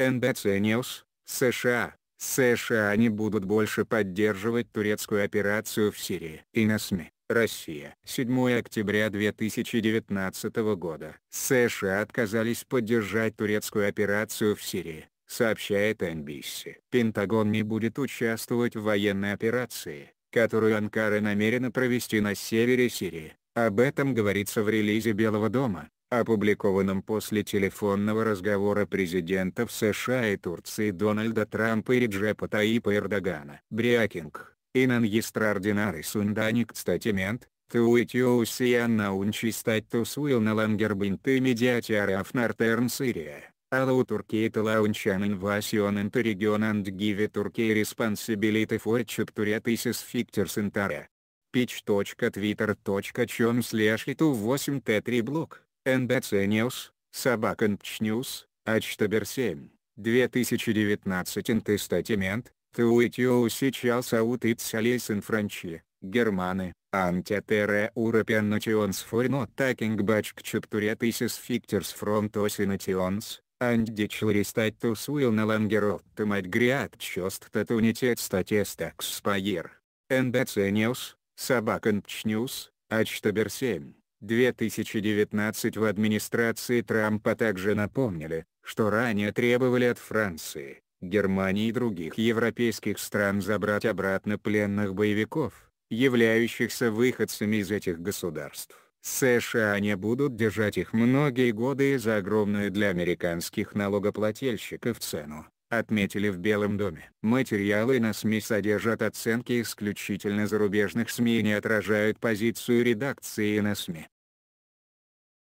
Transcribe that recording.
NBC News, США, США не будут больше поддерживать турецкую операцию в Сирии. И на СМИ. Россия. 7 октября 2019 года. США отказались поддержать турецкую операцию в Сирии, сообщает NBC. Пентагон не будет участвовать в военной операции, которую Анкара намерена провести на севере Сирии. Об этом говорится в релизе Белого дома опубликованном после телефонного разговора президентов США и Турции Дональда Трампа и Реджепа Таипа Эрдогана. Брякинг, инан естраординарий сунданик статимент, туитиоусиян наунчи статус уил на лангербинты медиатиараф нартерн Сирия. Алло Туркей Талаунчан Инвасион Интеррегион Анд Гиви Туркей Респонсибилити Фор Чептурятисис Фиктерс Интара. Pitch.twitter.com слэш 8 т 3 блок NBC News, собаканчнюс, Ачтабер 7, 2019 Интестатимент, Туитио сейчас аут итсалейсен франчи, германы, антятере European Nations for not taking back chapturetis fictors from Tosinations, and dechloristatus will no longer optimate great chost tatunitет statistax payer. NBC News, собаканчнюс, Ачтабер 7. 2019 в администрации Трампа также напомнили, что ранее требовали от Франции, Германии и других европейских стран забрать обратно пленных боевиков, являющихся выходцами из этих государств. США не будут держать их многие годы за огромную для американских налогоплательщиков цену отметили в Белом доме. Материалы на СМИ содержат оценки исключительно зарубежных СМИ и не отражают позицию редакции на СМИ.